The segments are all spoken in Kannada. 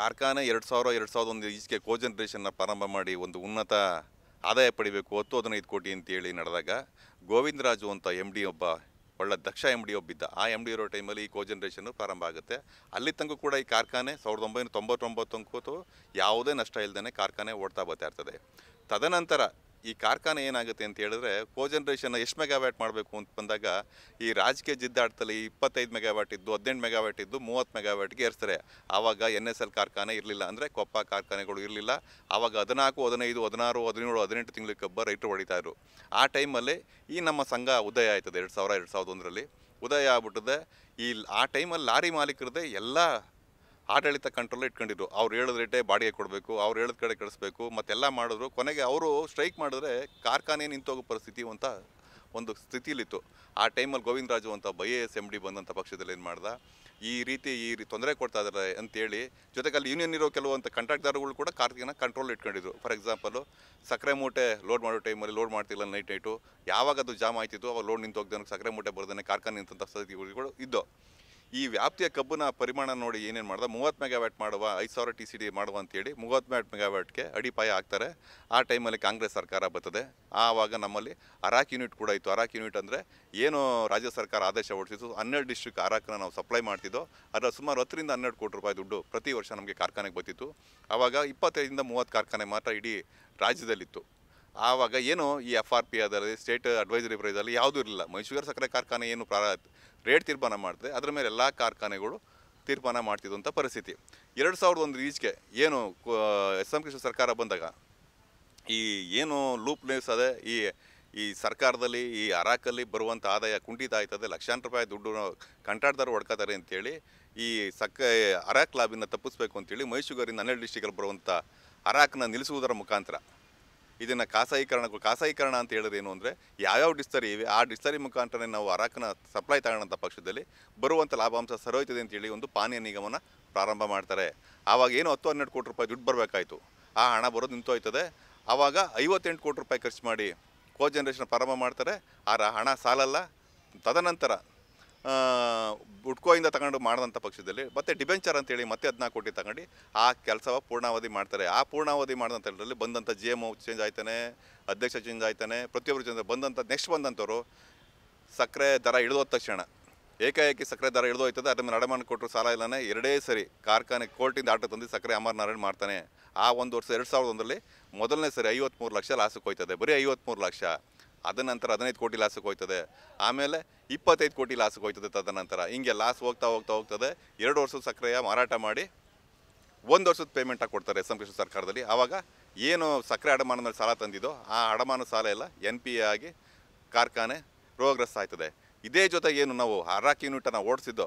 ಕಾರ್ಖಾನೆ ಎರಡು ಸಾವಿರ ಎರಡು ಸಾವಿರದ ಒಂದು ಈಚೆಗೆ ಕೋ ಜನ್ರೇಷನ್ನ ಪ್ರಾರಂಭ ಮಾಡಿ ಒಂದು ಉನ್ನತ ಆದಾಯ ಪಡಿಬೇಕು ಹತ್ತು ಹದಿನೈದು ಕೋಟಿ ಅಂತೇಳಿ ನಡೆದಾಗ ಗೋವಿಂದರಾಜು ಅಂತ ಎಮ್ ಡಿ ಒಬ್ಬ ಒಳ್ಳೆ ದಕ್ಷ ಎಮ್ ಡಿ ಒಬ್ಬಿದ್ದ ಆ ಎಮ್ ಡಿ ಇರೋ ಟೈಮಲ್ಲಿ ಈ ಕೋ ಜನ್ರೇಷನ್ನು ಪ್ರಾರಂಭ ಆಗುತ್ತೆ ಅಲ್ಲಿ ತನಕ ಕೂಡ ಈ ಕಾರ್ಖಾನೆ ಸಾವಿರದ ಒಂಬೈನೂರ ತೊಂಬತ್ತೊಂಬತ್ತೊಂಬತ್ತು ಯಾವುದೇ ನಷ್ಟ ಇಲ್ಲದೇ ಕಾರ್ಖಾನೆ ಓಡ್ತಾ ಬರ್ತಾ ಇರ್ತದೆ ತದನಂತರ ಈ ಕಾರ್ಖಾನೆ ಏನಾಗುತ್ತೆ ಅಂತ ಹೇಳಿದ್ರೆ ಕೋ ಕೋಜನ್ರೇಷನ್ ಎಷ್ಟು ಮೆಗಾವ್ಯಾಟ್ ಮಾಡಬೇಕು ಅಂತ ಬಂದಾಗ ಈ ರಾಜಕೀಯ ಜಿದ್ದಾಡ್ತಲ್ಲಿ ಇಪ್ಪತ್ತೈದು ಮೆಗಾವ್ಯಾಟ್ ಇದ್ದು ಹದಿನೆಂಟು ಮೆಗಾವ್ಯಾಟ್ ಇದ್ದು ಮೂವತ್ತು ಮೆಗಾವ್ಯಾಟ್ಗೆ ಏರ್ಸ್ತಾರೆ ಆವಾಗ ಎನ್ ಎಸ್ ಎಲ್ ಕಾರ್ಖಾನೆ ಇರಲಿಲ್ಲ ಅಂದರೆ ಕೊಪ್ಪ ಕಾರ್ಖಾನೆಗಳು ಇರಲಿಲ್ಲ ಆವಾಗ ಹದಿನಾಲ್ಕು ಹದಿನೈದು ಹದಿನಾರು ಹದಿನೇಳು ಹದಿನೆಂಟು ತಿಂಗಳಿಗೆ ಕಬ್ಬ ಹೊಡಿತಾ ಇದ್ರು ಆ ಟೈಮಲ್ಲಿ ಈ ನಮ್ಮ ಸಂಘ ಉದಯ ಆಯ್ತದೆ ಎರಡು ಸಾವಿರ ಎರಡು ಸಾವಿರದ ಒಂದರಲ್ಲಿ ಉದಯ ಆಗ್ಬಿಟ್ಟದೆ ಈ ಆ ಟೈಮಲ್ಲಿ ಲಾರಿ ಮಾಲೀಕರದೇ ಎಲ್ಲ ಆಡಳಿತ ಕಂಟ್ರೋಲ್ ಇಟ್ಕೊಂಡಿದ್ರು ಅವ್ರು ಹೇಳಿದ ರೇಟೇ ಬಾಡಿಗೆ ಕೊಡಬೇಕು ಅವ್ರು ಹೇಳಿದ ಕಡೆ ಕಳಿಸ್ಬೇಕು ಮತ್ತೆಲ್ಲ ಮಾಡಿದ್ರು ಕೊನೆಗೆ ಅವರು ಸ್ಟ್ರೈಕ್ ಮಾಡಿದ್ರೆ ಕಾರ್ಖಾನೆ ನಿಂತೋಗೋ ಪರಿಸ್ಥಿತಿ ಅಂತ ಒಂದು ಸ್ಥಿತಿಯಲ್ಲಿತ್ತು ಆ ಟೈಮಲ್ಲಿ ಗೋವಿಂದರಾಜು ಅಂತ by A S M D ಬಂದಂಥ ಪಕ್ಷದಲ್ಲಿ ಏನು ಮಾಡ್ದೆ ಈ ರೀತಿ ಈ ರೀತಿ ತೊಂದರೆ ಕೊಡ್ತಾ ಇದ್ದಾರೆ ಅಂತೇಳಿ ಜೊತೆಗೆ ಅಲ್ಲಿ ಯೂನಿಯನ್ ಇರೋ ಕೆಲವೊಂದು ಕಾಂಟ್ರಾಕ್ಟ್ದಾರಗಳು ಕೂಡ ಕಾರ್ತಿಕನ ಕಂಟ್ರೋಲ್ ಇಟ್ಕೊಂಡಿದ್ರು ಫಾರ್ ಎಕ್ಸಾಂಪಲು ಸಕ್ಕರೆ ಮೂಟೆ ಲೋಡ್ ಮಾಡೋ ಟೈಮಲ್ಲಿ ಲೋಡ್ ಮಾಡ್ತಿಲ್ಲ ನೈಟ್ ನೈಟು ಯಾವಾಗ ಅದು ಜಾಮ್ ಆಯ್ತಿತ್ತು ಅವಾಗ ಲೋಡ್ ನಿಂತು ಸಕ್ಕರೆ ಮೂಟೆ ಬರ್ದಾನೆ ಕಾರ್ಖಾನೆ ನಿಂತಂಥ ಸ್ಥಿತಿಗಳು ಇದ್ದೋ ಈ ವ್ಯಾಪ್ತಿಯ ಕಬ್ಬಿನ ಪರಿಮಾಣ ನೋಡಿ ಏನೇನು ಮಾಡ್ದೆ ಮೂವತ್ತು ಮೆಗಾವ್ಯಾಟ್ ಮಾಡುವ ಐದು ಸಾವಿರ ಟಿ ಸಿ ಡಿ ಮಾಡುವ ಅಂತೇಳಿ ಮೂವತ್ತು ಮೆಗಾವ್ಯಾಟ್ಗೆ ಅಡಿಪಾಯ ಹಾಕ್ತಾರೆ ಆ ಟೈಮಲ್ಲಿ ಕಾಂಗ್ರೆಸ್ ಸರ್ಕಾರ ಬರ್ತದೆ ಆವಾಗ ನಮ್ಮಲ್ಲಿ ಅರಾಕ್ ಯೂನಿಟ್ ಕೂಡ ಇತ್ತು ಅರಾಕ್ ಯೂನಿಟ್ ಅಂದರೆ ಏನು ರಾಜ್ಯ ಸರ್ಕಾರ ಆದೇಶ ಹೊರಡಿಸಿತ್ತು ಹನ್ನೆರಡು ಡಿಸ್ಟ್ರಿಕ್ಟ್ ಅರಾಕನ್ನ ನಾವು ಸಪ್ಲೈ ಮಾಡ್ತಿದ್ದೋ ಅದರ ಸುಮಾರು ಹತ್ತರಿಂದ ಹನ್ನೆರಡು ಕೋಟಿ ರೂಪಾಯಿ ದುಡ್ಡು ಪ್ರತಿ ವರ್ಷ ನಮಗೆ ಕಾರ್ಖಾನೆಗೆ ಬರ್ತಿತ್ತು ಆವಾಗ ಇಪ್ಪತ್ತೈದರಿಂದ ಮೂವತ್ತು ಕಾರ್ಖಾನೆ ಮಾತ್ರ ಇಡೀ ರಾಜ್ಯದಲ್ಲಿತ್ತು ಆವಾಗ ಏನು ಈ ಎಫ್ ಆರ್ ಪಿ ಅದರಲ್ಲಿ ಸ್ಟೇಟ್ ಅಡ್ವೈಸರಿ ಪ್ರೈಸಲ್ಲಿ ಯಾವುದೂ ಇರಲಿಲ್ಲ ಮೈಸೂರು ಸಕ್ಕರೆ ಕಾರ್ಖಾನೆ ಏನು ಪ್ರಾರ ರೇಟ್ ತೀರ್ಮಾನ ಮಾಡ್ತದೆ ಅದರ ಮೇಲೆ ಎಲ್ಲ ಕಾರ್ಖಾನೆಗಳು ತೀರ್ಮಾನ ಮಾಡ್ತಿದ್ದಂಥ ಪರಿಸ್ಥಿತಿ ಎರಡು ಸಾವಿರದ ಒಂದು ಈಚೆಗೆ ಏನು ಎಸ್ ಎಂ ಕೃಷ್ಣ ಸರ್ಕಾರ ಬಂದಾಗ ಈ ಏನು ಲೂಪ್ನೆಸ್ ಅದೇ ಈ ಈ ಸರ್ಕಾರದಲ್ಲಿ ಈ ಅರಾಕಲ್ಲಿ ಬರುವಂಥ ಆದಾಯ ಕುಂಠಿತ ಆಯ್ತದೆ ಲಕ್ಷಾಂತರ ರೂಪಾಯಿ ದುಡ್ಡು ಕಂಟಾಡ್ದಾರು ಹೊಡ್ಕೋತಾರೆ ಅಂತೇಳಿ ಈ ಸಕ್ಕ ಅರಾಕ್ ಲಾಬಿನ ತಪ್ಪಿಸ್ಬೇಕು ಅಂತೇಳಿ ಮೈಸೂರಿನ ಹನ್ನೆರಡು ಡಿಸ್ಟಿಕಲ್ಲಿ ಬರುವಂಥ ಅರಾಕ್ನ ನಿಲ್ಲಿಸುವುದರ ಮುಖಾಂತರ ಇದನ್ನು ಖಾಸಗೀಕರಣ ಖಾಸಗೀಕರಣ ಅಂತ ಏನು ಅಂದರೆ ಯಾವ್ಯಾವ ಡಿಸ್ತರಿ ಇವೆ ಆ ಡಿಸ್ತರಿ ಮುಖಾಂತರ ನಾವು ಅರಾಕನ ಸಪ್ಲೈ ತಗೊಳ್ಳೋಂಥ ಪಕ್ಷದಲ್ಲಿ ಬರುವಂಥ ಲಾಭಾಂಶ ಸರೋಯ್ತದೆ ಅಂತೇಳಿ ಒಂದು ಪಾನೀಯ ನಿಗಮನ ಪ್ರಾರಂಭ ಮಾಡ್ತಾರೆ ಆವಾಗ ಏನು ಹತ್ತು ಹನ್ನೆರಡು ಕೋಟಿ ರೂಪಾಯಿ ದುಡ್ಡು ಬರಬೇಕಾಯಿತು ಆ ಹಣ ಬರೋದು ನಿಂತೋಯ್ತದೆ ಆವಾಗ ಐವತ್ತೆಂಟು ಕೋಟಿ ರೂಪಾಯಿ ಖರ್ಚು ಮಾಡಿ ಕೋ ಜನ್ರೇಷನ್ ಪ್ರಾರಂಭ ಮಾಡ್ತಾರೆ ಆರ ಹಣ ಸಾಲಲ್ಲ ತದನಂತರ ಬುಟ್ಕೋಯಿಂದ ತಗೊಂಡು ಮಾಡಿದಂಥ ಪಕ್ಷದಲ್ಲಿ ಮತ್ತೆ ಡಿಬೆಂಚರ್ ಅಂತೇಳಿ ಮತ್ತೆ ಹದಿನಾಲ್ಕು ಕೋಟಿ ತಗೊಂಡು ಆ ಕೆಲಸ ಪೂರ್ಣಾವಧಿ ಮಾಡ್ತಾರೆ ಆ ಪೂರ್ಣಾವಧಿ ಮಾಡಿದಂಥದ್ರಲ್ಲಿ ಬಂದಂಥ ಜಿ ಎಮ್ ಚೇಂಜ್ ಆಯ್ತಾನೆ ಅಧ್ಯಕ್ಷ ಚೇಂಜ್ ಆಯ್ತಾನೆ ಪ್ರತಿಯೊಬ್ಬರು ಚೇಂಜ್ ಬಂದಂಥ ನೆಕ್ಸ್ಟ್ ಬಂದಂಥವ್ರು ಸಕ್ಕರೆ ದರ ಇಳಿದೋದ ತಕ್ಷಣ ಏಕಾಏಕಿ ಸಕ್ಕರೆ ದರ ಇಳಿದೋಯ್ತದೆ ಅದನ್ನು ನಡಮಾನ ಕೊಟ್ಟರು ಸಾಲ ಇಲ್ಲನೇ ಎರಡೇ ಸರಿ ಕಾರ್ಖಾನೆ ಕೋರ್ಟಿಂದ ಆಟ ತಂದು ಸಕ್ಕರೆ ಅಮರನಾರಾಯಣ ಮಾಡ್ತಾನೆ ಆ ಒಂದು ವರ್ಷ ಎರಡು ಸಾವಿರದ ಒಂದರಲ್ಲಿ ಮೊದಲನೇ ಸರಿ ಐವತ್ತ್ಮೂರು ಲಕ್ಷ ಲಾಸಕ್ಕೆ ಹೋಯ್ತದೆ ಬರೀ ಐವತ್ತ್ಮೂರು ಲಕ್ಷ ಅದ ನಂತರ ಹದಿನೈದು ಕೋಟಿ ಲಾಸಕ್ಕೆ ಹೋಗ್ತದೆ ಆಮೇಲೆ ಇಪ್ಪತ್ತೈದು ಕೋಟಿ ಲಾಸಕ್ಕೆ ಹೋಗ್ತದೆ ತದನಂತರ ಹಿಂಗೆ ಲಾಸ್ ಹೋಗ್ತಾ ಹೋಗ್ತಾ ಹೋಗ್ತದೆ ಎರಡು ವರ್ಷದ ಸಕ್ಕರೆಯ ಮಾರಾಟ ಮಾಡಿ ಒಂದು ವರ್ಷದ ಪೇಮೆಂಟಾಗಿ ಕೊಡ್ತಾರೆ ಎಸ್ ಎಂ ಕೃಷ್ಣ ಸರ್ಕಾರದಲ್ಲಿ ಆವಾಗ ಏನು ಸಕ್ಕರೆ ಮೇಲೆ ಸಾಲ ತಂದಿದ್ದೋ ಆ ಅಡಮಾನ ಸಾಲ ಎಲ್ಲ ಎನ್ ಪಿ ಎ ಆಗಿ ಕಾರ್ಖಾನೆ ರೋಗಗ್ರಸ್ತ ಆಯ್ತದೆ ಇದೇ ಜೊತೆಗೆ ಏನು ನಾವು ಅರಾಕ್ ಯೂನಿಟನ್ನು ಓಡಿಸಿದ್ದೋ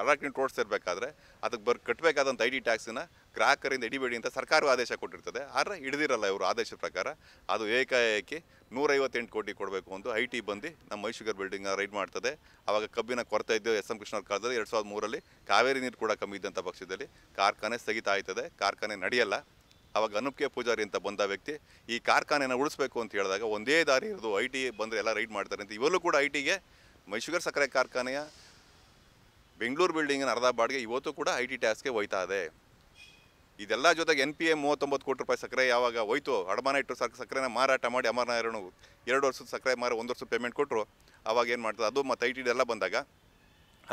ಎಲ್ಲಕ್ಕಿಂತ ಇರಬೇಕಾದ್ರೆ ಅದಕ್ಕೆ ಬರ್ ಕಟ್ಟಬೇಕಾದಂಥ ಐ ಡಿ ಟ್ಯಾಕ್ಸಿನ ಗ್ರಾಹಕರಿಂದ ಹಿಡಿಬೇಡಿ ಅಂತ ಸರ್ಕಾರವು ಆದೇಶ ಕೊಟ್ಟಿರ್ತದೆ ಆದರೆ ಹಿಡಿದಿರಲ್ಲ ಇವರು ಆದೇಶದ ಪ್ರಕಾರ ಅದು ಏಕಾಏಕಿ ನೂರೈವತ್ತೆಂಟು ಕೋಟಿ ಕೊಡಬೇಕು ಅಂತ ಐ ಟಿ ಬಂದು ನಮ್ಮ ಮೈಸೂಗರ್ ಬಿಲ್ಡಿಂಗ್ ರೈಡ್ ಮಾಡ್ತದೆ ಆವಾಗ ಕಬ್ಬಿನ ಕೊರತೆ ಇದ್ದು ಎಸ್ ಎಂ ಕೃಷ್ಣವ್ರ ಕಾಲದಲ್ಲಿ ಎರಡು ಸಾವಿರದ ಮೂರಲ್ಲಿ ಕಾವೇರಿ ನೀರು ಕೂಡ ಕಮ್ಮಿ ಇದ್ದಂಥ ಪಕ್ಷದಲ್ಲಿ ಕಾರ್ಖಾನೆ ಸ್ಥಗಿತ ಆಯ್ತದೆ ಕಾರ್ಖಾನೆ ನಡೆಯಲ್ಲ ಆವಾಗ ಅನುಪ್ಕೆ ಪೂಜಾರಿ ಅಂತ ಬಂದ ವ್ಯಕ್ತಿ ಈ ಕಾರ್ಖಾನೆನ ಉಳಿಸ್ಬೇಕು ಅಂತ ಹೇಳಿದಾಗ ಒಂದೇ ದಾರಿ ಇರೋದು ಐ ಟಿ ಬಂದರೆ ಎಲ್ಲ ರೈಡ್ ಮಾಡ್ತಾರೆ ಅಂತ ಇವಲ್ಲೂ ಕೂಡ ಐ ಟಿಗೆ ಮೈಸೂಗರ್ ಸಕ್ಕರೆ ಕಾರ್ಖಾನೆಯ ಬೆಂಗಳೂರು ಬಿಲ್ಡಿಂಗಿನ ಅರ್ಧ ಬಾಡಿಗೆ ಇವತ್ತು ಕೂಡ ಐ ಟಿ ಟ್ಯಾಕ್ಸ್ಗೆ ಹೋಯ್ತಾ ಇದೆ ಇದೆಲ್ಲ ಜೊತೆಗೆ ಎನ್ ಪಿ ಎ ಮೂವತ್ತೊಂಬತ್ತು ಕೋಟಿ ರೂಪಾಯಿ ಸಕ್ಕರೆ ಯಾವಾಗ ಹೋಯ್ತು ಅಡಮಾನ ಇಟ್ಟು ಸರ್ ಸಕ್ಕರೆನ ಮಾರಾಟ ಮಾಡಿ ಅಮರನಾರಾಯಣು ಎರಡು ವರ್ಷದ ಸಕ್ಕರೆ ಮಾರ ಒಂದು ವರ್ಷದ ಪೇಮೆಂಟ್ ಕೊಟ್ಟರು ಆವಾಗ ಏನು ಮಾಡ್ತಾರೆ ಅದು ಮತ್ತು ಐ ಟಿ ಎಲ್ಲ ಬಂದಾಗ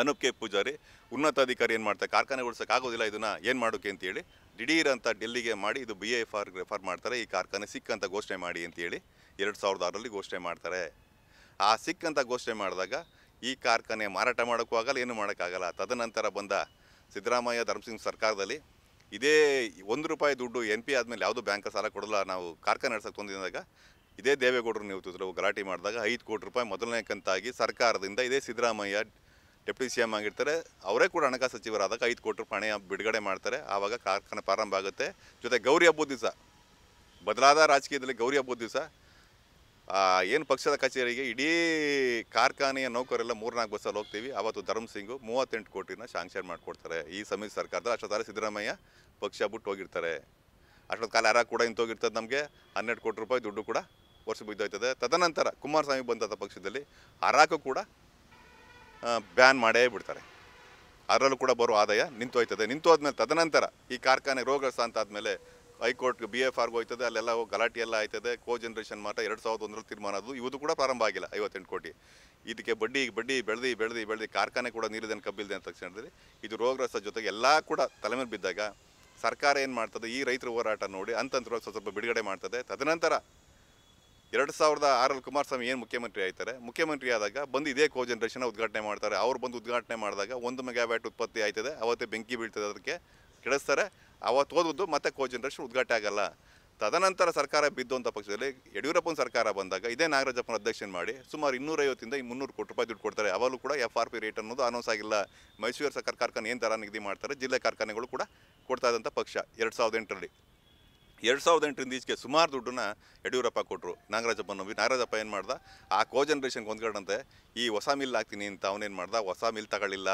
ಅನೂಪ್ ಕೆ ಪೂಜಾರಿ ಉನ್ನತ ಅಧಿಕಾರಿ ಏನು ಮಾಡ್ತಾರೆ ಕಾರ್ಖಾನೆಗೊಳಿಸೋಕೆ ಆಗೋದಿಲ್ಲ ಇದನ್ನು ಏನು ಮಾಡೋಕೆ ಅಂತೇಳಿ ದಿಢೀರ್ ಅಂತ ಡೆಲ್ಲಿಗೆ ಮಾಡಿ ಇದು ಬಿ ಎ ಆರ್ ರೆಫರ್ ಮಾಡ್ತಾರೆ ಈ ಕಾರ್ಖಾನೆ ಸಿಕ್ ಅಂತ ಘೋಷಣೆ ಮಾಡಿ ಅಂತೇಳಿ ಎರಡು ಸಾವಿರದ ಆರಲ್ಲಿ ಘೋಷಣೆ ಮಾಡ್ತಾರೆ ಆ ಸಿಕ್ ಅಂತ ಘೋಷಣೆ ಮಾಡಿದಾಗ ಈ ಕಾರ್ಖಾನೆ ಮಾರಾಟ ಮಾಡೋಕ್ಕೂ ಆಗಲ್ಲ ಏನು ಮಾಡೋಕ್ಕಾಗಲ್ಲ ತದನಂತರ ಬಂದ ಸಿದ್ದರಾಮಯ್ಯ ಧರ್ಮಸಿಂಗ್ ಸರ್ಕಾರದಲ್ಲಿ ಇದೇ ಒಂದು ರೂಪಾಯಿ ದುಡ್ಡು ಎನ್ ಪಿ ಆದಮೇಲೆ ಯಾವುದೂ ಬ್ಯಾಂಕ್ ಸಾಲ ಕೊಡಲ್ಲ ನಾವು ಕಾರ್ಖಾನೆ ನಡೆಸೋಕೆ ತಂದಿದ್ದಾಗ ಇದೇ ದೇವೇಗೌಡರು ನೀವು ಗಲಾಟೆ ಮಾಡಿದಾಗ ಐದು ಕೋಟಿ ರೂಪಾಯಿ ಮೊದಲನೇ ಕಂತಾಗಿ ಸರ್ಕಾರದಿಂದ ಇದೇ ಸಿದ್ದರಾಮಯ್ಯ ಡೆಪ್ಯೂಟಿ ಸಿ ಎಮ್ ಆಗಿರ್ತಾರೆ ಅವರೇ ಕೂಡ ಹಣಕಾಸು ಸಚಿವರಾದಾಗ ಐದು ಕೋಟಿ ರೂಪಾಯಿ ಹಣೆಯ ಬಿಡುಗಡೆ ಮಾಡ್ತಾರೆ ಆವಾಗ ಕಾರ್ಖಾನೆ ಪ್ರಾರಂಭ ಆಗುತ್ತೆ ಜೊತೆ ಗೌರಿ ಹಬ್ಬದ ದಿವಸ ಬದಲಾದ ರಾಜಕೀಯದಲ್ಲಿ ಗೌರಿ ಹಬ್ಬದ ದಿವಸ ಏನು ಪಕ್ಷದ ಕಚೇರಿಗೆ ಇಡೀ ಕಾರ್ಖಾನೆಯ ನೌಕರೆಲ್ಲ ಮೂರ್ನಾಲ್ಕು ಬಸ್ಸಲ್ಲಿ ಹೋಗ್ತೀವಿ ಅವತ್ತು ಧರ್ಮಸಿಂಗು ಸಿಂಗು ಮೂವತ್ತೆಂಟು ಕೋಟಿನ ಶಾಂಕ್ಷನ್ ಮಾಡಿಕೊಡ್ತಾರೆ ಈ ಸಮಿತಿ ಸರ್ಕಾರದ ಅಷ್ಟೊತ್ತಾರೆ ಸಿದ್ದರಾಮಯ್ಯ ಪಕ್ಷ ಬಿಟ್ಟು ಹೋಗಿರ್ತಾರೆ ಅಷ್ಟೊತ್ತು ಕಾಲ ಯಾರು ಕೂಡ ನಿಂತೋಗಿರ್ತದೆ ನಮಗೆ ಹನ್ನೆರಡು ಕೋಟಿ ರೂಪಾಯಿ ದುಡ್ಡು ಕೂಡ ವರ್ಷ ಬಿದ್ದೋಗ್ತದೆ ತದನಂತರ ಕುಮಾರಸ್ವಾಮಿ ಬಂದಂಥ ಪಕ್ಷದಲ್ಲಿ ಅರಾಕು ಕೂಡ ಬ್ಯಾನ್ ಮಾಡೇ ಬಿಡ್ತಾರೆ ಅದರಲ್ಲೂ ಕೂಡ ಬರೋ ಆದಾಯ ನಿಂತು ಹೋದ್ಮೇಲೆ ತದನಂತರ ಈ ಕಾರ್ಖಾನೆ ರೋಗ ಮೇಲೆ ಹೈಕೋರ್ಟ್ ಬಿ ಎಫ್ ಆರ್ಗೂ ಹೋಗ್ತದೆ ಅಲ್ಲೆಲ್ಲ ಗಲಾಟೆ ಎಲ್ಲ ಆಯ್ತದೆ ಕೋ ಜನರೇಷನ್ ಮಾತ್ರ ಎರಡು ಸಾವಿರದ ಒಂದರಲ್ಲಿ ತೀರ್ಮಾನ ಅದು ಇದು ಕೂಡ ಪ್ರಾರಂಭ ಆಗಿಲ್ಲ ಐವತ್ತೆಂಟು ಕೋಟಿ ಇದಕ್ಕೆ ಬಡ್ಡಿ ಬಡ್ಡಿ ಬೆಳೆದು ಬೆಳೆದು ಬೆಳೆದು ಕಾರ್ಖಾನೆ ಕೂಡ ನೀರಿದೆ ಕಬ್ಬಿಲ್ಲದೆ ಅಂತ ತಕ್ಷಣದಲ್ಲಿ ಇದು ರೋಗ್ರಸ ಜೊತೆಗೆ ಎಲ್ಲ ಕೂಡ ತಲೆಮೇಲೆ ಬಿದ್ದಾಗ ಸರ್ಕಾರ ಏನು ಮಾಡ್ತದೆ ಈ ರೈತರ ಹೋರಾಟ ನೋಡಿ ಅಂತಂತರವಾಗಿ ಸ್ವಲ್ಪ ಸ್ವಲ್ಪ ಬಿಡುಗಡೆ ಮಾಡ್ತದೆ ತದನಂತರ ಎರಡು ಸಾವಿರದ ಆರಲ್ಲಿ ಕುಮಾರಸ್ವಾಮಿ ಏನು ಮುಖ್ಯಮಂತ್ರಿ ಆಯ್ತಾರೆ ಮುಖ್ಯಮಂತ್ರಿ ಆದಾಗ ಬಂದು ಇದೇ ಕೋ ಜನರೇಷನ್ ಉದ್ಘಾಟನೆ ಮಾಡ್ತಾರೆ ಅವ್ರು ಬಂದು ಉದ್ಘಾಟನೆ ಮಾಡಿದಾಗ ಒಂದು ಮೆಗಾವ್ಯಾಟ್ ಉತ್ಪತ್ತಿ ಆಯ್ತದೆ ಅವತ್ತೇ ಬೆಂಕಿ ಬೀಳ್ತದೆ ಅದಕ್ಕೆ ಕೆಡಿಸ್ತಾರೆ ಅವತ್ತು ಓದಿದ್ದು ಮತ್ತೆ ಕೋ ಜನರೇಷನ್ ಉದ್ಘಾಟ ಆಗಲ್ಲ ತದನಂತರ ಸರ್ಕಾರ ಬಿದ್ದಂಥ ಪಕ್ಷದಲ್ಲಿ ಯಡಿಯೂರಪ್ಪನ ಸರ್ಕಾರ ಬಂದಾಗ ಇದೇ ನಾಗರಾಜಪ್ಪನ ಅಧ್ಯಕ್ಷನ ಮಾಡಿ ಸುಮಾರು ಇನ್ನೂರೈವತ್ತಿಂದ ಈ ಮುನ್ನೂರು ಕೋಟಿ ರೂಪಾಯಿ ದುಡ್ಡು ಕೊಡ್ತಾರೆ ಅವಲ್ಲೂ ಕೂಡ ಎಫ್ ಆರ್ ಪಿ ರೇಟ್ ಅನ್ನೋದು ಅನೌನ್ಸ್ ಆಗಿಲ್ಲ ಮೈಸೂರು ಸರ್ಕಾರ ಕಾರ್ಖಾನೆ ಏನು ದರ ನಿಗದಿ ಮಾಡ್ತಾರೆ ಜಿಲ್ಲೆ ಕಾರ್ಖಾನೆಗಳು ಕೂಡ ಕೊಡ್ತಾ ಇದ್ದಂಥ ಪಕ್ಷ ಎರಡು ಸಾವಿರದ ಎಂಟರಲ್ಲಿ ಎರಡು ಸಾವಿರದ ಎಂಟರಿಂದ ಈಚೆಗೆ ಸುಮಾರು ದುಡ್ಡನ್ನ ಯಡಿಯೂರಪ್ಪ ಕೊಟ್ಟರು ನಾಗರಾಜಪ್ಪನವಿ ನಾಗರಾಜಪ್ಪ ಏನು ಮಾಡ್ದೆ ಆ ಕೋ ಜನ್ರೇಷನ್ಗೆ ಹೊಂದ್ಕೊಂಡಂತೆ ಈ ಹೊಸ ಮಿಲ್ ಹಾಕ್ತೀನಿ ಅಂತ ಅವನೇನು ಮಾಡ್ದ ಹೊಸ ಮಿಲ್ ತಗೊಳ್ಳಿಲ್ಲ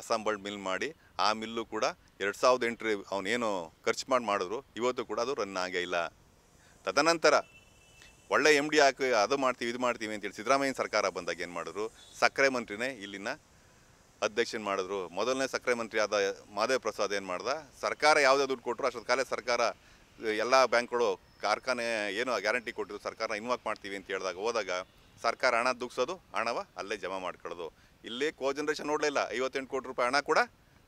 ಅಸಾಂಬಲ್ಡ್ ಮಿಲ್ ಮಾಡಿ ಆ ಮಿಲ್ಲು ಕೂಡ ಎರಡು ಸಾವಿರದ ಎಂಟರ ಅವನೇನು ಖರ್ಚು ಮಾಡಿ ಮಾಡಿದ್ರು ಇವತ್ತು ಕೂಡ ಅದು ರನ್ ಆಗೇ ಇಲ್ಲ ತದನಂತರ ಒಳ್ಳೆ ಎಮ್ ಡಿ ಹಾಕಿ ಅದು ಮಾಡ್ತೀವಿ ಇದು ಮಾಡ್ತೀವಿ ಅಂತೇಳಿ ಸಿದ್ದರಾಮಯ್ಯ ಸರ್ಕಾರ ಬಂದಾಗ ಏನು ಮಾಡಿದ್ರು ಸಕ್ಕರೆ ಮಂತ್ರಿನೇ ಇಲ್ಲಿನ ಅಧ್ಯಕ್ಷನ ಮಾಡಿದ್ರು ಮೊದಲನೇ ಸಕ್ಕರೆ ಮಂತ್ರಿ ಆದ ಮಾದೇವ್ ಪ್ರಸಾದ್ ಏನು ಮಾಡ್ದ ಸರ್ಕಾರ ಯಾವುದೇ ದುಡ್ಡು ಕೊಟ್ಟರು ಅಷ್ಟೊಂದು ಕಾಲೇ ಸರ್ಕಾರ ಎಲ್ಲ ಬ್ಯಾಂಕ್ಗಳು ಕಾರ್ಖಾನೆ ಏನು ಗ್ಯಾರಂಟಿ ಕೊಟ್ಟಿದ್ರು ಸರ್ಕಾರ ಇನ್ವಾಕ್ ಮಾಡ್ತೀವಿ ಅಂತ ಹೇಳಿದಾಗ ಹೋದಾಗ ಸರ್ಕಾರ ಹಣ ದುಗ್ಸೋದು ಹಣವ ಅಲ್ಲೇ ಜಮಾ ಮಾಡ್ಕೊಳ್ಳೋದು ಇಲ್ಲಿ ಕೋ ಜನರೇಷನ್ ನೋಡಲಿಲ್ಲ ಐವತ್ತೆಂಟು ಕೋಟಿ ರೂಪಾಯಿ ಹಣ ಕೂಡ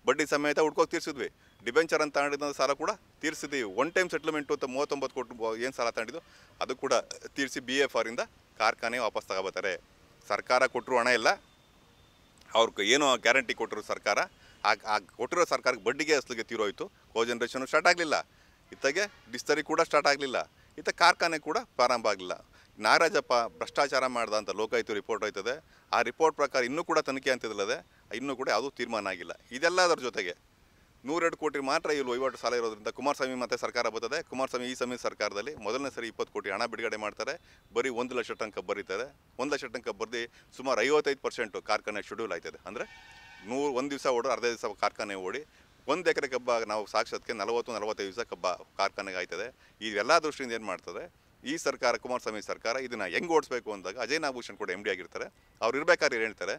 ಬಡ್ಡಿ ಸಮೇತ ಹುಡ್ಕೋಗಿ ತೀರಿಸಿದ್ವಿ ಡಿಬೆಂಚರ್ ಅಂತ ತಗೊಂಡಿದ್ದ ಸಾಲ ಕೂಡ ತೀರ್ಸಿದ್ವಿ ಒನ್ ಟೈಮ್ ಸೆಟ್ಲ್ಮೆಂಟು ಅಂತ ಮೂವತ್ತೊಂಬತ್ತು ಕೋಟಿ ಏನು ಸಾಲ ತಗೊಂಡಿದ್ದು ಅದು ಕೂಡ ತೀರಿಸಿ ಬಿ ಎಫ್ ಆರಿಂದ ಕಾರ್ಖಾನೆ ವಾಪಸ್ ತಗೋಬತ್ತಾರೆ ಸರ್ಕಾರ ಕೊಟ್ಟರು ಹಣ ಇಲ್ಲ ಅವ್ರಿಗೆ ಏನೋ ಗ್ಯಾರಂಟಿ ಕೊಟ್ಟರು ಸರ್ಕಾರ ಆ ಕೊಟ್ಟಿರೋ ಸರ್ಕಾರಕ್ಕೆ ಬಡ್ಡಿಗೆ ಅಸಲಿಗೆ ತೀರೋಯ್ತು ಕೋ ಜನ್ರೇಷನು ಸ್ಟಾರ್ಟ್ ಆಗಲಿಲ್ಲ ಇತ್ತಗೆ ಡಿಸ್ತರಿ ಕೂಡ ಸ್ಟಾರ್ಟ್ ಆಗಲಿಲ್ಲ ಇತ್ತ ಕಾರ್ಖಾನೆ ಕೂಡ ಪ್ರಾರಂಭ ಆಗಲಿಲ್ಲ ನಾಗರಾಜಪ್ಪ ಭ್ರಷ್ಟಾಚಾರ ಅಂತ ಲೋಕಾಯುತ ರಿಪೋರ್ಟ್ ಆಯ್ತದೆ ಆ ರಿಪೋರ್ಟ್ ಪ್ರಕಾರ ಇನ್ನೂ ಕೂಡ ತನಿಖೆ ಅಂತಿದ್ದಲ್ಲದೆ ಇನ್ನೂ ಕೂಡ ಯಾವುದೂ ತೀರ್ಮಾನ ಆಗಿಲ್ಲ ಇದೆಲ್ಲದರ ಜೊತೆಗೆ ನೂರೆರಡು ಕೋಟಿ ಮಾತ್ರ ಇಲ್ಲಿ ವಹಿವಾಟು ಸಾಲ ಇರೋದ್ರಿಂದ ಕುಮಾರಸ್ವಾಮಿ ಮತ್ತೆ ಸರ್ಕಾರ ಬರ್ತದೆ ಕುಮಾರಸ್ವಾಮಿ ಈ ಸಮಯ ಸರ್ಕಾರದಲ್ಲಿ ಮೊದಲನೇ ಸರಿ ಇಪ್ಪತ್ತು ಕೋಟಿ ಹಣ ಬಿಡುಗಡೆ ಮಾಡ್ತಾರೆ ಬರೀ ಒಂದು ಲಕ್ಷ ಟಂಕ ಬರೀತಾರೆ ಒಂದು ಲಕ್ಷ ಟಂಕ ಬರ್ದಿ ಸುಮಾರು ಐವತ್ತೈದು ಪರ್ಸೆಂಟ್ ಕಾರ್ಖಾನೆ ಶೆಡ್ಯೂಲ್ ಆಯ್ತದೆ ಅಂದರೆ ನೂರು ಒಂದು ದಿವಸ ಓಡೋ ಅರ್ಧ ದಿವಸ ಕಾರ್ಖಾನೆ ಓಡಿ ಒಂದು ಎಕರೆ ಕಬ್ಬ ನಾವು ಸಾಕ್ಷತ್ಕೆ ನಲವತ್ತು ನಲವತ್ತೈದು ದಿವಸ ಕಬ್ಬ ಕಾರ್ಖಾನೆಗೆ ಆಯ್ತದೆ ಇದೆಲ್ಲ ದೃಷ್ಟಿಯಿಂದ ಏನು ಮಾಡ್ತದೆ ಈ ಸರ್ಕಾರ ಕುಮಾರಸ್ವಾಮಿ ಸರ್ಕಾರ ಇದನ್ನು ಹೆಂಗೆ ಓಡಿಸ್ಬೇಕು ಅಂದಾಗ ಅಜಯ್ ನಾಭೂಷಣ್ ಕೂಡ ಎಮ್ ಡಿ ಆಗಿರ್ತಾರೆ ಅವ್ರು ಇರಬೇಕಾದ್ರೆ ಹೇಳ್ತಾರೆ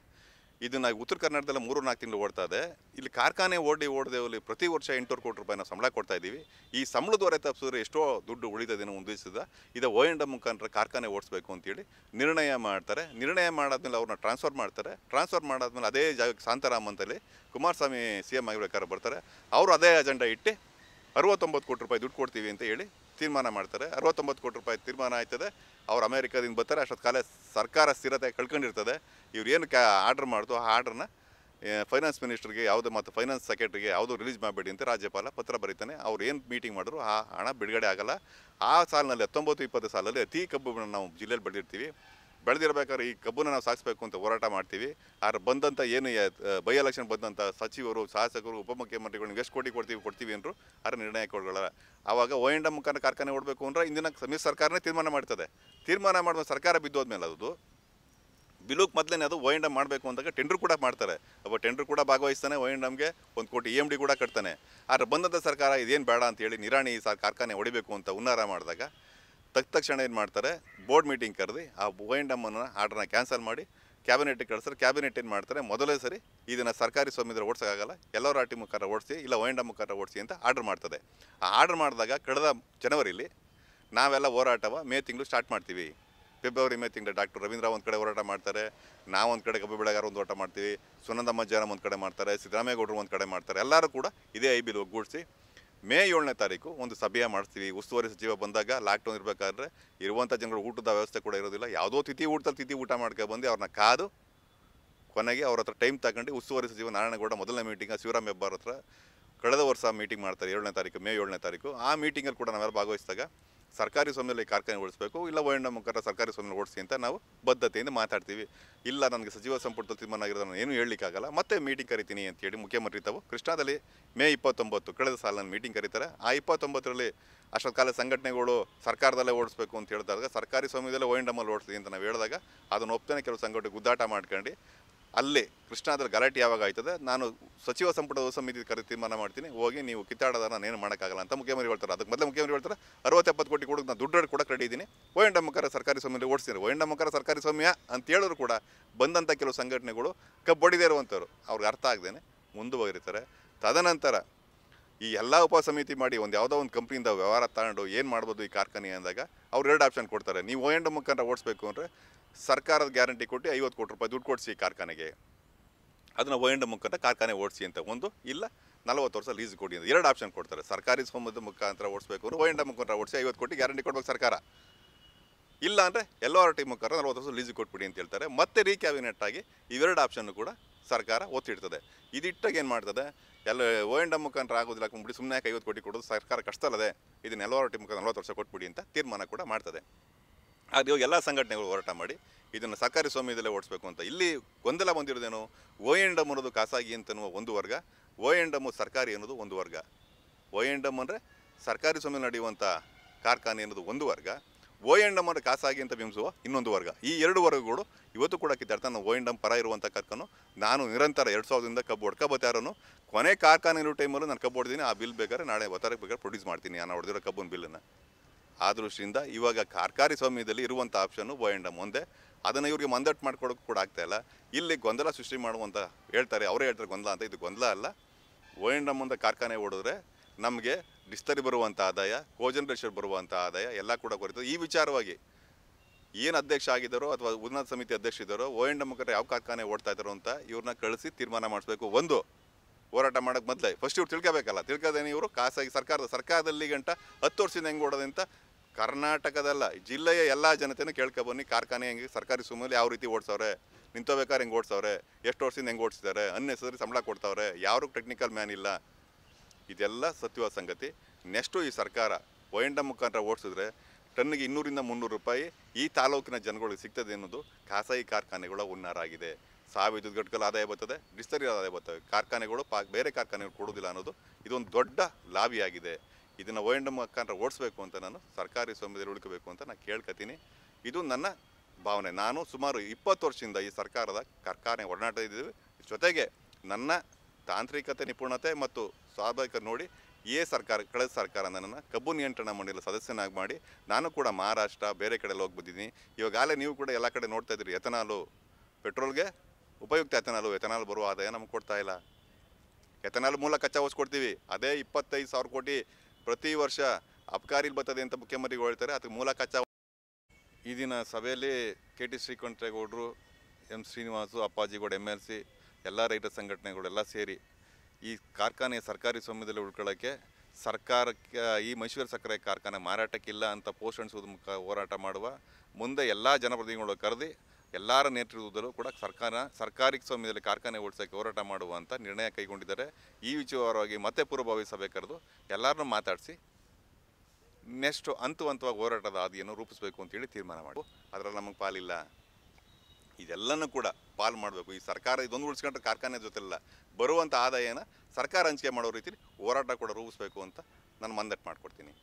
ಇದನ್ನ ಉತ್ತರ ಕರ್ನಾಟಕದಲ್ಲಿ ಮೂರು ನಾಲ್ಕು ತಿಂಗಳು ಓಡ್ತಾ ಇದೆ ಇಲ್ಲಿ ಕಾರ್ಖಾನೆ ಓಡಿ ಓಡದೇವಲ್ಲಿ ಪ್ರತಿ ವರ್ಷ ಎಂಟುನೂರು ಕೋಟಿ ರೂಪಾಯಿ ನಾವು ಸಂಬಳ ಕೊಡ್ತಾ ಇದ್ದೀವಿ ಈ ಹೊರೆ ತಪ್ಪಿಸಿದ್ರೆ ಎಷ್ಟೋ ದುಡ್ಡು ಉಳಿದದೇನೋ ಉದ್ದೇಶಿಸಿದ ಇದು ಓ ಎಂಡ್ ಮುಖಾಂತರ ಕಾರ್ಖಾನೆ ಓಡಿಸ್ಬೇಕು ಅಂತೇಳಿ ನಿರ್ಣಯ ಮಾಡ್ತಾರೆ ನಿರ್ಣಯ ಮಾಡಾದ್ಮೇಲೆ ಅವ್ರನ್ನ ಟ್ರಾನ್ಸ್ಫರ್ ಮಾಡ್ತಾರೆ ಟ್ರಾನ್ಸ್ಫರ್ ಮಾಡಾದ್ಮೇಲೆ ಅದೇ ಜಾಗಕ್ಕೆ ಶಾಂತಾರಾಮ್ ಅಂತಲ್ಲಿ ಕುಮಾರಸ್ವಾಮಿ ಸಿ ಎಂ ಆಗಿರ್ಬೇಕಾದ್ರೆ ಬರ್ತಾರೆ ಅವರು ಅದೇ ಅಜೆಂಡಾ ಇಟ್ಟು ಅರವತ್ತೊಂಬತ್ತು ಕೋಟಿ ರೂಪಾಯಿ ದುಡ್ಡು ಕೊಡ್ತೀವಿ ಅಂತ ಹೇಳಿ ತೀರ್ಮಾನ ಮಾಡ್ತಾರೆ ಅರವತ್ತೊಂಬತ್ತು ಕೋಟಿ ರೂಪಾಯಿ ತೀರ್ಮಾನ ಆಯ್ತದೆ ಅವ್ರು ಅಮೇರಿಕಾದಿಂದ ಬರ್ತಾರೆ ಅಷ್ಟೊತ್ತು ಕಾಲ ಸರ್ಕಾರ ಸ್ಥಿರತೆ ಕಳ್ಕೊಂಡಿರ್ತದೆ ಇವ್ರು ಏನು ಕ್ಯಾ ಆರ್ಡ್ರ್ ಮಾಡ್ತು ಆ ಆರ್ಡ್ರನ್ನ ಫೈನಾನ್ಸ್ ಮಿನಿಸ್ಟರ್ಗೆ ಯಾವುದೇ ಮತ್ತು ಫೈನಾನ್ಸ್ ಸೆಕ್ರೆಟರಿಗೆ ಯಾವುದೂ ರಿಲೀಸ್ ಮಾಡಬೇಡಿ ಅಂತ ರಾಜ್ಯಪಾಲ ಪತ್ರ ಬರೀತಾನೆ ಅವ್ರು ಏನು ಮೀಟಿಂಗ್ ಮಾಡಿದ್ರು ಆ ಹಣ ಬಿಡುಗಡೆ ಆಗಲ್ಲ ಆ ಸಾಲಿನಲ್ಲಿ ಹತ್ತೊಂಬತ್ತು ಇಪ್ಪತ್ತು ಸಾಲಲ್ಲಿ ಅತಿ ಕಬ್ಬು ನಾವು ಜಿಲ್ಲೆಯಲ್ಲಿ ಬೆಳೆದಿರ್ತೀವಿ ಬೆಳೆದಿರಬೇಕಾದ್ರೆ ಈ ಕಬ್ಬನ್ನು ನಾವು ಸಾಗಿಸ್ಬೇಕು ಅಂತ ಹೋರಾಟ ಮಾಡ್ತೀವಿ ಆದರೆ ಬಂದಂಥ ಏನು ಬೈ ಎಲೆಕ್ಷನ್ ಬಂದಂಥ ಸಚಿವರು ಶಾಸಕರು ಉಪಮುಖ್ಯಮಂತ್ರಿಗಳು ಎಷ್ಟು ಕೋಟಿ ಕೊಡ್ತೀವಿ ಕೊಡ್ತೀವಿ ಅಂದರು ಆದರೆ ನಿರ್ಣಯ ಕೊಡಲ್ಲ ಆವಾಗ ಒ ಎಂಡ ಮುಖಾಂತರ ಕಾರ್ಖಾನೆ ಓಡಬೇಕು ಅಂದ್ರೆ ಇಂದಿನ ಸಮಿತಿ ಸರ್ಕಾರನೇ ತೀರ್ಮಾನ ಮಾಡ್ತದೆ ತೀರ್ಮಾನ ಮಾಡುವ ಸರ್ಕಾರ ಬಿದ್ದೋದ್ಮೇಲೆ ಅದು ಬಿಲುಕ್ ಮೊದಲೇ ಅದು ಒ ಎಂಡ್ ಮಾಡಬೇಕು ಅಂದಾಗ ಟೆಂಡರ್ ಕೂಡ ಮಾಡ್ತಾರೆ ಒಬ್ಬ ಟೆಂಡರ್ ಕೂಡ ಭಾಗವಹಿಸ್ತಾನೆ ಒ ಎಂಡ್ ಒಂದು ಕೋಟಿ ಇ ಎಮ್ ಡಿ ಕೂಡ ಕಟ್ತಾನೆ ಆದರೆ ಬಂದಂಥ ಸರ್ಕಾರ ಇದೇನು ಬೇಡ ಅಂತ ಹೇಳಿ ನಿರಾಣಿ ಸಾ ಕಾರ್ಖಾನೆ ಹೊಡಿಬೇಕು ಅಂತ ಉನ್ನಾರ ಮಾಡಿದಾಗ ತಕ್ಷಣ ಏನು ಮಾಡ್ತಾರೆ ಬೋರ್ಡ್ ಮೀಟಿಂಗ್ ಕರೆದು ಆ ವೈಂಡಮ್ಮನ ಆರ್ಡ್ರನ್ನ ಕ್ಯಾನ್ಸಲ್ ಮಾಡಿ ಕ್ಯಾಬಿನೆಟ್ಗೆ ಕಳಿಸ್ತಾರೆ ಕ್ಯಾಬಿನೆಟ್ ಏನು ಮಾಡ್ತಾರೆ ಮೊದಲೇ ಸರಿ ಇದನ್ನು ಸರ್ಕಾರಿ ಸ್ವಾಮ್ಯದಲ್ಲಿ ಓಡಿಸೋಕ್ಕಾಗಲ್ಲ ಎಲ್ಲರ ರಾಟಿ ಮುಖಾರ ಓಡಿಸಿ ಇಲ್ಲ ಓಯಂಡ ಮುಖಾರ ಓಡಿಸಿ ಅಂತ ಆರ್ಡರ್ ಮಾಡ್ತದೆ ಆ ಆರ್ಡರ್ ಮಾಡಿದಾಗ ಕಳೆದ ಜನವರಿಲಿ ನಾವೆಲ್ಲ ಹೋರಾಟವ ಮೇ ತಿಂಗಳು ಸ್ಟಾರ್ಟ್ ಮಾಡ್ತೀವಿ ಫೆಬ್ರವರಿ ಮೇ ತಿಂಗಳು ಡಾಕ್ಟರ್ ರವೀಂದ್ರ ಒಂದು ಕಡೆ ಹೋರಾಟ ಮಾಡ್ತಾರೆ ನಾವು ಒಂದು ಕಡೆ ಕಬ್ಬು ಬೆಳೆಗಾರ ಒಂದು ಓಟ ಮಾಡ್ತೀವಿ ಸುನಂದಮ್ಮ ಜನ ಒಂದು ಕಡೆ ಮಾಡ್ತಾರೆ ಸಿದ್ದರಾಮೇಗೌಡರು ಒಂದು ಕಡೆ ಮಾಡ್ತಾರೆ ಎಲ್ಲರೂ ಕೂಡ ಇದೇ ಐ ಬಿಲ್ ಒಗ್ಗೂಡಿಸಿ ಮೇ ಏಳನೇ ತಾರೀಕು ಒಂದು ಸಭೆಯ ಮಾಡ್ತೀವಿ ಉಸ್ತುವಾರಿ ಸಚಿವ ಬಂದಾಗ ಲಾಕ್ಡೌನ್ ಇರಬೇಕಾದ್ರೆ ಇರುವಂಥ ಜನಗಳ ಊಟದ ವ್ಯವಸ್ಥೆ ಕೂಡ ಇರೋದಿಲ್ಲ ಯಾವುದೋ ತಿಥಿ ಊಟದಲ್ಲಿ ತಿಥಿ ಊಟ ಮಾಡ್ಕೊಬಂದು ಅವ್ರನ್ನ ಕಾದು ಕೊನೆಗೆ ಅವ್ರ ಹತ್ರ ಟೈಮ್ ತಗೊಂಡು ಉಸ್ತುವಾರಿ ಸಚಿವ ನಾರಾಯಣಗೌಡ ಮೊದಲನೇ ಮೀಟಿಂಗ್ ಶಿವರಾಮ್ ಹೆಬ್ಬಾರ್ ಹತ್ರ ಕಳೆದ ವರ್ಷ ಮೀಟಿಂಗ್ ಮಾಡ್ತಾರೆ ಏಳನೇ ತಾರೀಕು ಮೇ ಏಳನೇ ತಾರೀಕು ಆ ಮೀಟಿಂಗಲ್ಲಿ ಕೂಡ ನಾವೆಲ್ಲ ಭಾಗವಹಿಸಿದಾಗ ಸರ್ಕಾರಿ ಸ್ವಾಮ್ಯದಲ್ಲಿ ಕಾರ್ಖಾನೆ ಓಡಿಸಬೇಕು ಇಲ್ಲ ವರ್ಣ ಮುಖಾಂತರ ಸರ್ಕಾರಿ ಸ್ವಾಮ್ಯ ಓಡಿಸಿ ಅಂತ ನಾವು ಬದ್ಧತೆಯಿಂದ ಮಾತಾಡ್ತೀವಿ ಇಲ್ಲ ನನಗೆ ಸಚಿವ ಸಂಪುಟದ ತೀರ್ಮಾನ ಆಗಿರೋದನ್ನು ನಾನು ಏನೂ ಹೇಳಲಿಕ್ಕಾಗಲ್ಲ ಮತ್ತೆ ಮೀಟಿಂಗ್ ಕರಿತೀನಿ ಅಂತೇಳಿ ಮುಖ್ಯಮಂತ್ರಿ ತಾವು ಕೃಷ್ಣಾದಲ್ಲಿ ಮೇ ಇಪ್ಪತ್ತೊಂಬತ್ತು ಕಳೆದ ಸಾಲಿನ ಮೀಟಿಂಗ್ ಕರೀತಾರೆ ಆ ಇಪ್ಪತ್ತೊಂಬತ್ತರಲ್ಲಿ ಅಷ್ಟೊತ್ತು ಕಾಲ ಸಂಘಟನೆಗಳು ಸರ್ಕಾರದಲ್ಲೇ ಓಡಿಸಬೇಕು ಅಂತ ಹೇಳಿದಾಗ ಸರ್ಕಾರಿ ಸ್ವಾಮ್ಯದಲ್ಲೇ ಓ ಎಂಡಮಲ್ಲಿ ಓಡಿಸ್ತೀವಿ ಅಂತ ನಾವು ಹೇಳಿದಾಗ ಅದನ್ನು ಒಪ್ತಾನೆ ಕೆಲವು ಸಂಘಟನೆ ಗುದ್ದಾಟ ಮಾಡ್ಕೊಂಡು ಅಲ್ಲೇ ಕೃಷ್ಣಾದಲ್ಲಿ ಗಲಾಟೆ ಯಾವಾಗ ಆಯ್ತದೆ ನಾನು ಸಚಿವ ಸಂಪುಟದ ಸಮಿತಿ ಕರೆ ತೀರ್ಮಾನ ಮಾಡ್ತೀನಿ ಹೋಗಿ ನೀವು ಕಿತ್ತಾಡೋದ ನಾನು ಏನು ಮಾಡೋಕ್ಕಾಗಲ್ಲ ಅಂತ ಮುಖ್ಯಮಂತ್ರಿ ಹೇಳ್ತಾರೆ ಅದಕ್ಕೆ ಮೊದಲು ಮುಖ್ಯಮಂತ್ರಿ ಹೇಳ್ತಾರೆ ಅರವತ್ತೆಪ್ಪತ್ತು ಕೋಟಿ ಕೊಡೋದು ನಾನು ದುಡ್ಡು ಕೂಡ ರೆಡಿ ಇದ್ದೀನಿ ಮುಖರ ಸರ್ಕಾರಿ ಸ್ವಾಮ್ಯ ಓಡಿಸ್ತೀನಿ ಒ ಸರ್ಕಾರಿ ಸ್ವಾಮ್ಯ ಅಂತ ಹೇಳಿದ್ರು ಕೂಡ ಬಂದಂಥ ಕೆಲವು ಸಂಘಟನೆಗಳು ಕಬ್ಬೊಡಿದೇ ಇರುವಂಥವ್ರು ಅವ್ರಿಗೆ ಅರ್ಥ ಆಗದೇನೆ ಮುಂದುವರಿತಾರೆ ತದನಂತರ ಈ ಎಲ್ಲ ಉಪ ಸಮಿತಿ ಮಾಡಿ ಒಂದು ಯಾವುದೋ ಒಂದು ಕಂಪ್ನಿಯಿಂದ ವ್ಯವಹಾರ ತಗೊಂಡು ಏನು ಮಾಡ್ಬೋದು ಈ ಕಾರ್ಖಾನೆ ಅಂದಾಗ ಅವ್ರು ಎರಡು ಆಪ್ಷನ್ ಕೊಡ್ತಾರೆ ನೀವು ಒ ಓಡಿಸ್ಬೇಕು ಅಂದರೆ ಸರ್ಕಾರದ ಗ್ಯಾರಂಟಿ ಕೊಟ್ಟು ಐವತ್ತು ಕೋಟಿ ರೂಪಾಯಿ ದುಡ್ಡು ಕೊಡಿಸಿ ಕಾರ್ಖಾನೆಗೆ ಅದನ್ನು ವೈಂಡ್ ಮುಖಾಂತರ ಕಾರ್ಖಾನೆ ಓಡಿಸಿ ಅಂತ ಒಂದು ಇಲ್ಲ ನಲವತ್ತು ವರ್ಷ ಲೀಸ್ ಕೊಡಿ ಅಂತ ಎರಡು ಆಪ್ಷನ್ ಕೊಡ್ತಾರೆ ಸರ್ಕಾರಿ ಸಂಬಂಧ ಮುಖಾಂತರ ಓಡಿಸ್ಬೇಕು ಅಂದ್ರೆ ವೈಂಡ ಮುಖಾಂತರ ಓಡಿಸಿ ಐವತ್ತು ಕೋಟಿ ಗ್ಯಾರಂಟಿ ಕೊಡ್ಬೇಕು ಸರ್ಕಾರ ಇಲ್ಲ ಅಂದರೆ ಎಲ್ಲ ಆರ್ ಟಿ ಮುಖಾಂತರ ನಲವತ್ತು ವರ್ಷ ಲೀಸ್ ಕೊಟ್ಬಿಡಿ ಅಂತ ಹೇಳ್ತಾರೆ ಮತ್ತೆ ರೀ ಕ್ಯಾಬಿನೆಟ್ ಆಗಿ ಇವೆರಡು ಆಪ್ಷನ್ನು ಕೂಡ ಸರ್ಕಾರ ಒತ್ತಿಡ್ತದೆ ಇದಿಟ್ಟಾಗ ಏನು ಮಾಡ್ತದೆ ಎಲ್ಲ ಓ ಮುಖಾಂತರ ಆಗೋದಿಲ್ಲ ಹಾಕೊಂಡ್ಬಿಡಿ ಸುಮ್ಮನೆ ಐವತ್ತು ಕೋಟಿ ಕೊಡೋದು ಸರ್ಕಾರ ಕಷ್ಟ ಅಲ್ಲದೆ ಇದನ್ನ ಎಲ್ಲ ಆರ್ ಟಿ ಮುಖಾಂತರ ನಲವತ್ತು ವರ್ಷ ಕೊಟ್ಬಿಡಿ ಅಂತ ತೀರ್ಮಾನ ಕೂಡ ಮಾಡ್ತದೆ ಆಗ ಇವಾಗ ಎಲ್ಲ ಸಂಘಟನೆಗಳು ಹೋರಾಟ ಮಾಡಿ ಇದನ್ನು ಸರ್ಕಾರಿ ಸ್ವಾಮ್ಯದಲ್ಲೇ ಓಡಿಸ್ಬೇಕು ಅಂತ ಇಲ್ಲಿ ಗೊಂದಲ ಬಂದಿರೋದೇನು ಓ ಎನ್ ಡಮ್ ಅನ್ನೋದು ಖಾಸಗಿ ಅಂತನ್ನುವ ಒಂದು ವರ್ಗ ಓ ಎನ್ ಡಮ್ ಸರ್ಕಾರಿ ಅನ್ನೋದು ಒಂದು ವರ್ಗ ಓ ಎನ್ ಡಮ್ ಅಂದರೆ ಸರ್ಕಾರಿ ಸ್ವಾಮ್ಯ ನಡೆಯುವಂಥ ಕಾರ್ಖಾನೆ ಅನ್ನೋದು ಒಂದು ವರ್ಗ ಓ ಎನ್ ಡಮ್ ಅಂದರೆ ಖಾಸಗಿ ಅಂತ ಬಿಂಬಿಸುವ ಇನ್ನೊಂದು ವರ್ಗ ಈ ಎರಡು ವರ್ಗಗಳು ಇವತ್ತು ಕೂಡ ಕಿತ್ತಾಡ್ತಾ ನಾನು ಓ ಎನ್ ಡಮ್ ಪರ ಇರುವಂಥ ಕಾರ್ಖಾನು ನಾನು ನಿರಂತರ ಎರಡು ಸಾವಿರದಿಂದ ಕಬ್ಬು ಬತ್ತಾರನು ಕೊನೆ ಕಾರ್ಖಾನೆ ಇರೋ ಟೈಮಲ್ಲೂ ನಾನು ಕಬ್ಬು ಹೊಡ್ದೀನಿ ಆ ಬಿಲ್ ಬೇಕಾದ್ರೆ ನಾಳೆ ಒತ್ತಾರಕ್ಕೆ ಬೇಕಾದ್ರೆ ಪ್ರೊಡ್ಯೂಸ್ ಮಾಡ್ತೀನಿ ನಾನು ಹೊಡೆದಿರೋ ಕಬ್ಬನ ಬಿಲ್ಲನ್ನು ಆ ದೃಷ್ಟಿಯಿಂದ ಇವಾಗ ಕಾರ್ಕಾರಿ ಸ್ವಾಮ್ಯದಲ್ಲಿ ಇರುವಂಥ ಆಪ್ಷನ್ನು ಬೋ ಎಂಡಮ್ ಮುಂದೆ ಅದನ್ನು ಇವರಿಗೆ ಮಂದಟ್ಟು ಮಾಡ್ಕೊಡೋಕೆ ಕೂಡ ಆಗ್ತಾಯಿಲ್ಲ ಇಲ್ಲಿ ಗೊಂದಲ ಸೃಷ್ಟಿ ಮಾಡುವಂಥ ಹೇಳ್ತಾರೆ ಅವರೇ ಹೇಳ್ತಾರೆ ಗೊಂದಲ ಅಂತ ಇದು ಗೊಂದಲ ಅಲ್ಲ ಓ ಮುಂದೆ ಕಾರ್ಖಾನೆ ಓಡಿದ್ರೆ ನಮಗೆ ಡಿಸ್ತರಿ ಬರುವಂಥ ಆದಾಯ ಕೋಜನರೇಷನ್ ಬರುವಂಥ ಆದಾಯ ಎಲ್ಲ ಕೂಡ ಕೊರಿತು ಈ ವಿಚಾರವಾಗಿ ಏನು ಅಧ್ಯಕ್ಷ ಆಗಿದ್ದಾರೋ ಅಥವಾ ಉನ್ನತ ಸಮಿತಿ ಅಧ್ಯಕ್ಷ ಇದ್ದಾರೋ ಓ ಮುಖಂಡ ಯಾವ ಕಾರ್ಖಾನೆ ಓಡ್ತಾ ಇದ್ದಾರೋ ಅಂತ ಇವ್ರನ್ನ ಕಳಿಸಿ ತೀರ್ಮಾನ ಮಾಡಿಸ್ಬೇಕು ಒಂದು ಹೋರಾಟ ಮಾಡೋಕ್ಕೆ ಮೊದಲೇ ಫಸ್ಟ್ ಇವ್ರು ತಿಳ್ಕೋಬೇಕಲ್ಲ ತಿಳ್ಕೋದೇನೆ ಇವರು ಖಾಸಗಿ ಸರ್ಕಾರದ ಸರ್ಕಾರದಲ್ಲಿ ಗಂಟ ಹತ್ತು ವರ್ಷದಿಂದ ಹೆಂಗೆ ಓಡೋದಂತ ಕರ್ನಾಟಕದಲ್ಲ ಜಿಲ್ಲೆಯ ಎಲ್ಲ ಜನತೆನೂ ಕೇಳ್ಕೊಬನ್ನಿ ಕಾರ್ಖಾನೆ ಹೆಂಗೆ ಸರ್ಕಾರಿ ಸುಮ್ಮನೆ ಯಾವ ರೀತಿ ಓಡಿಸವ್ರೆ ನಿಂತೋಬೇಕಾದ್ರೆ ಹೆಂಗೆ ಓಡಿಸವ್ರೆ ಎಷ್ಟು ವರ್ಷದಿಂದ ಹೆಂಗೆ ಓಡಿಸಿದ್ದಾರೆ ಅನ್ನೆಸರಿ ಸಂಬಳ ಕೊಡ್ತಾವ್ರೆ ಯಾರು ಟೆಕ್ನಿಕಲ್ ಮ್ಯಾನ್ ಇಲ್ಲ ಇದೆಲ್ಲ ಸತ್ಯವಾದ ಸಂಗತಿ ನೆಕ್ಸ್ಟು ಈ ಸರ್ಕಾರ ಒಯಂಡ ಮುಖಾಂತರ ಓಡಿಸಿದ್ರೆ ಟನ್ನಿಗೆ ಇನ್ನೂರಿಂದ ಮುನ್ನೂರು ರೂಪಾಯಿ ಈ ತಾಲೂಕಿನ ಜನಗಳಿಗೆ ಸಿಗ್ತದೆ ಅನ್ನೋದು ಖಾಸಗಿ ಕಾರ್ಖಾನೆಗಳ ಹುನ್ನಾರಾಗಿದೆ ಸಾವಿರ ವಿದ್ಯುತ್ ಘಟಕಗಳ ಆದಾಯ ಬರ್ತದೆ ಡಿಸ್ತರಿ ಆದಾಯ ಬರ್ತದೆ ಕಾರ್ಖಾನೆಗಳು ಪಾ ಬೇರೆ ಕಾರ್ಖಾನೆಗಳು ಕೊಡೋದಿಲ್ಲ ಅನ್ನೋದು ಇದೊಂದು ದೊಡ್ಡ ಲಾಭಿಯಾಗಿದೆ ಇದನ್ನು ಓ ಎಂಡ್ ಮುಖಾಂತರ ಓಡಿಸ್ಬೇಕು ಅಂತ ನಾನು ಸರ್ಕಾರಿ ಸ್ವಾಮ್ಯದಲ್ಲಿ ಉಳ್ಕೋಬೇಕು ಅಂತ ನಾನು ಕೇಳ್ಕೊತೀನಿ ಇದು ನನ್ನ ಭಾವನೆ ನಾನು ಸುಮಾರು ಇಪ್ಪತ್ತು ವರ್ಷದಿಂದ ಈ ಸರ್ಕಾರದ ಕಾರ್ಖಾನೆ ಒಡನಾಟ ಇದ್ದೀವಿ ಜೊತೆಗೆ ನನ್ನ ತಾಂತ್ರಿಕತೆ ನಿಪುಣತೆ ಮತ್ತು ಸ್ವಾಭಾವಿಕ ನೋಡಿ ಏ ಸರ್ಕಾರ ಕಳೆದ ಸರ್ಕಾರ ನನ್ನನ್ನು ಕಬ್ಬು ನಿಯಂತ್ರಣ ಮಂಡಳಿಯ ಸದಸ್ಯನಾಗಿ ಮಾಡಿ ನಾನು ಕೂಡ ಮಹಾರಾಷ್ಟ್ರ ಬೇರೆ ಕಡೆಯಲ್ಲಿ ಹೋಗಿ ಬಂದಿದ್ದೀನಿ ಇವಾಗಲೇ ನೀವು ಕೂಡ ಎಲ್ಲ ಕಡೆ ನೋಡ್ತಾ ಇದ್ದೀರಿ ಎಥನಾಲು ಪೆಟ್ರೋಲ್ಗೆ ಉಪಯುಕ್ತ ಎಥನಾಲು ಎಥನಾಲ್ ಬರುವ ಆದಾಯ ನಮ್ಗೆ ಕೊಡ್ತಾ ಇಲ್ಲ ಎಥನಾಲ್ ಮೂಲ ಕಚ್ಚಾ ವಸ್ತು ಕೊಡ್ತೀವಿ ಅದೇ ಇಪ್ಪತ್ತೈದು ಸಾವಿರ ಕೋಟಿ ಪ್ರತಿ ವರ್ಷ ಅಬ್ಕಾರಿಲಿ ಬರ್ತದೆ ಅಂತ ಮುಖ್ಯಮಂತ್ರಿಗಳು ಹೇಳ್ತಾರೆ ಅದಕ್ಕೆ ಮೂಲ ಕಚ್ಚಾ ಈ ದಿನ ಸಭೆಯಲ್ಲಿ ಕೆ ಟಿ ಶ್ರೀಕಂಠೇಗೌಡರು M Srinivasu Appajigowda M L C ಎಲ್ಲ ರೈತ ಸಂಘಟನೆಗಳೆಲ್ಲ ಸೇರಿ ಈ ಕಾರ್ಖಾನೆ ಸರ್ಕಾರಿ ಸ್ವಾಮ್ಯದಲ್ಲಿ ಉಳ್ಕೊಳ್ಳೋಕ್ಕೆ ಸರ್ಕಾರಕ್ಕೆ ಈ ಮೈಸೂರು ಸಕ್ಕರೆ ಕಾರ್ಖಾನೆ ಮಾರಾಟಕ್ಕಿಲ್ಲ ಅಂತ ಪೋಷಣಿಸುವುದ ಮುಖ ಹೋರಾಟ ಮಾಡುವ ಮುಂದೆ ಎಲ್ಲ ಜನಪ್ರತಿನಿಧಿಗಳು ಕರೆದು ಎಲ್ಲರ ನೇತೃತ್ವದಲ್ಲೂ ಕೂಡ ಸರ್ಕಾರ ಸರ್ಕಾರಿ ಸ್ವಾಮ್ಯದಲ್ಲಿ ಕಾರ್ಖಾನೆ ಓಡಿಸೋಕ್ಕೆ ಹೋರಾಟ ಮಾಡುವಂಥ ನಿರ್ಣಯ ಕೈಗೊಂಡಿದ್ದಾರೆ ಈ ವಿಚಾರವಾಗಿ ಮತ್ತೆ ಪೂರ್ವಭಾವಿ ಸಭೆ ಕರೆದು ಎಲ್ಲರನ್ನು ಮಾತಾಡಿಸಿ ನೆಕ್ಸ್ಟ್ ಹಂತು ಹಂತವಾಗಿ ಹೋರಾಟದ ಹಾದಿಯನ್ನು ರೂಪಿಸಬೇಕು ಅಂತೇಳಿ ತೀರ್ಮಾನ ಮಾಡು ಅದರಲ್ಲಿ ನಮಗೆ ಪಾಲಿಲ್ಲ ಇದೆಲ್ಲನೂ ಕೂಡ ಪಾಲು ಮಾಡಬೇಕು ಈ ಸರ್ಕಾರ ಇದೊಂದು ಉಳಿಸ್ಕೊಂಡ್ರೆ ಕಾರ್ಖಾನೆ ಜೊತೆಲ್ಲ ಬರುವಂಥ ಆದಾಯನ ಸರ್ಕಾರ ಹಂಚಿಕೆ ಮಾಡೋ ರೀತಿಯಲ್ಲಿ ಹೋರಾಟ ಕೂಡ ರೂಪಿಸಬೇಕು ಅಂತ ನಾನು ಮಂದಟ್ಟು ಮಾಡಿಕೊಡ್ತೀನಿ